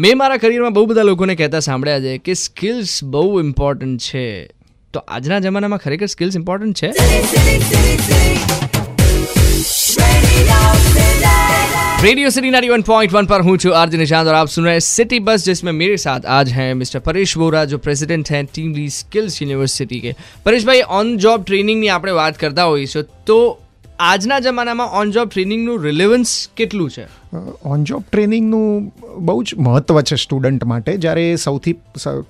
મેં મારા કરિયરમાં બહુ બધા લોકોને કહેતા સાંભળ્યા છે કે સ્કિલ્સ બહુ ઇમ્પોર્ટન્ટ છે તો આજના જમાનામાં ખરેખર સ્કિલ્સ ઇમ્પોર્ટન્ટ છે radio city nine one point one पर हूँ जो आरजे निशांत और आप सुन रहे हैं सिटी बस जिसमें मेरे साथ आज हैं मिस्टर परेश वोरा जो प्रेसिडेंट हैं टीम ली स्किल्स यूनिवर्सिटी के परेश भाई ऑन जॉब ट्रेनिंगની આપણે વાત કરતા હોઈશું તો આજના જમાનામાં ઓન જોબ ટ્રેનિંગનું રિલેવન્સ કેટલું છે ઓન જોબ ટ્રેનિંગનું બહુ જ મહત્ત્વ છે સ્ટુડન્ટ માટે જ્યારે સૌથી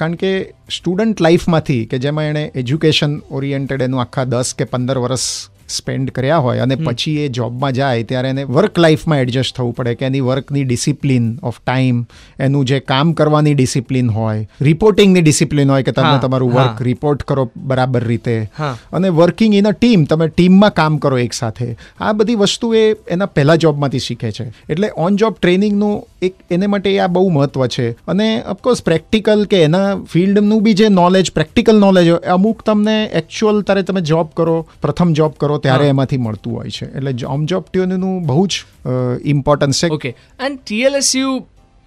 કારણ કે સ્ટુડન્ટ લાઈફમાંથી કે જેમાં એણે એજ્યુકેશન ઓરિએન્ટેડ એનું આખા દસ કે પંદર વર્ષ સ્પેન્ડ કર્યા હોય અને પછી એ જોબમાં જાય ત્યારે એને વર્ક લાઈફમાં એડજસ્ટ થવું પડે કે એની વર્કની ડિસિપ્લિન ઓફ ટાઈમ એનું જે કામ કરવાની ડિસિપ્લિન હોય રિપોર્ટિંગની ડિસિપ્લિન હોય કે તમે તમારું વર્ક રિપોર્ટ કરો બરાબર રીતે અને વર્કિંગ ઇન અ ટીમ તમે ટીમમાં કામ કરો એકસાથે આ બધી વસ્તુ એ એના પહેલા જોબમાંથી શીખે છે એટલે ઓન જોબ ટ્રેનિંગનું એક એને માટે આ બહુ મહત્ત્વ છે અને ઓફકોર્સ પ્રેક્ટિકલ કે એના ફિલ્ડનું બી જે નોલેજ પ્રેક્ટિકલ નોલેજ હોય અમુક તમને એકચ્યુઅલ ત્યારે તમે જોબ કરો પ્રથમ જોબ કરો ત્યારે એમાંથી મળતું હોય છે એટલે ઓમ જોબ ટ્યુનનું બહુ જ ઇમ્પોર્ટન્સ છે ઓકે એન્ડ ટીએલએસયુ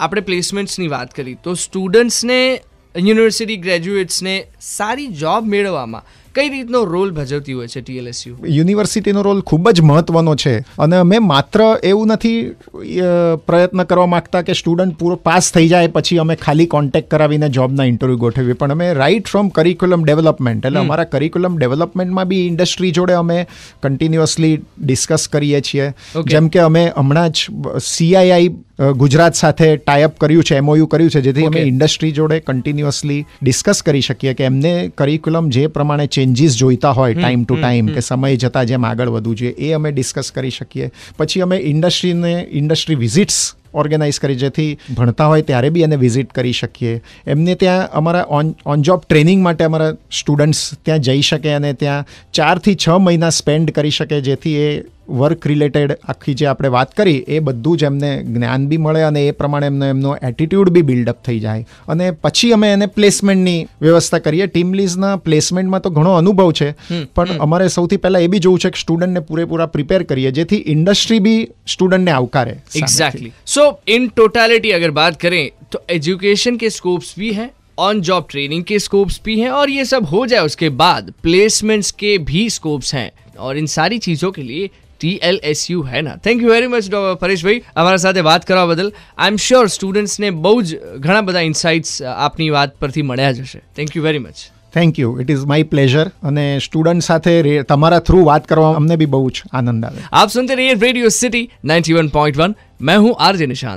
આપણે પ્લેસમેન્ટ્સની વાત કરી તો સ્ટુડન્ટ્સને યુનિવર્સિટી ગ્રેજ્યુએટ્સને સારી જોબ મેળવવામાં કઈ રીતનો રોલ ભજવતી હોય છે ટીએલએસયુ યુનિવર્સિટીનો રોલ ખૂબ જ મહત્વનો છે અને અમે માત્ર એવું નથી પ્રયત્ન કરવા માગતા કે સ્ટુડન્ટ પૂરો પાસ થઈ જાય પછી અમે ખાલી કોન્ટેક્ટ કરાવીને જોબના ઇન્ટરવ્યૂ ગોઠવીએ પણ અમે રાઇટ ફ્રોમ કરિક્યુલમ ડેવલપમેન્ટ એટલે અમારા કરિક્યુલમ ડેવલપમેન્ટમાં બી ઇન્ડસ્ટ્રી જોડે અમે કન્ટિન્યુઅસલી ડિસ્કસ કરીએ છીએ જેમ કે અમે હમણાં જ સીઆઈઆઈ ગુજરાત સાથે ટાઈઅપ કર્યું છે એમઓયુ કર્યું છે જેથી અમે ઇન્ડસ્ટ્રી જોડે કન્ટિન્યુઅસલી ડિસ્કસ કરી શકીએ કે એમને કરિક્યુલમ જે પ્રમાણે ચેન્જીસ જોઈતા હોય ટાઈમ ટુ ટાઈમ કે સમય જતાં જેમ આગળ વધવું જોઈએ એ અમે ડિસ્કસ કરી શકીએ પછી અમે ઇન્ડસ્ટ્રીને ઇન્ડસ્ટ્રી વિઝિટ્સ ઓર્ગેનાઇઝ કરી જેથી ભણતા હોય ત્યારે બી એને વિઝિટ કરી શકીએ એમને ત્યાં અમારા ઓન ઓન જોબ ટ્રેનિંગ માટે અમારા સ્ટુડન્ટ્સ ત્યાં જઈ શકે અને ત્યાં ચારથી છ મહિના સ્પેન્ડ કરી શકે જેથી એ વર્ક રિલેટેડ આખી જે આપણે વાત કરી એ બધું જ એમને જ્ઞાન બી મળે અને એ પ્રમાણે એમનો એમનો એટીટ્યૂડ બી બિલ્ડઅપ થઈ જાય અને પછી અમે એને પ્લેસમેન્ટની વ્યવસ્થા કરીએ ટીમ લીઝના પ્લેસમેન્ટમાં તો ઘણો અનુભવ છે પણ અમારે સૌથી પહેલાં એ બી જોવું છે કે સ્ટુડન્ટને પૂરેપૂરા પ્રિપેર કરીએ જેથી ઇન્ડસ્ટ્રી બી સ્ટુડન્ટને આવકારે એક્ઝેક્ટલી સો ઇન ટોટાલિટી અગર વાત કરીએ તો એજ્યુકેશન કે સ્કોપ્સ બી હે ऑन जॉब ट्रेनिंग के स्कोप्स भी हैं और ये सब हो जाए उसके बाद प्लेसमेंट्स के भी स्कोप्स हैं और इन सारी चीज़ों के लिए એલ ટીએલએસયુ હેના thank you very much Pareshbhai અમારા સાથે વાત કરવા બદલ આઈ એમ શ્યોર સ્ટુડન્ટ્સને બહુ જ ઘણા બધા ઇન્સાઇટ્સ આપની વાત પરથી મળ્યા જશે thank you very much thank you it is my pleasure અને સ્ટુડન્ટ સાથે તમારા થ્રુ વાત કરવા અમને બી બહુ જ આનંદ આવે આપ સુનતે રહીએ radio city ninety one point one મેં હું આરજે નિશાંત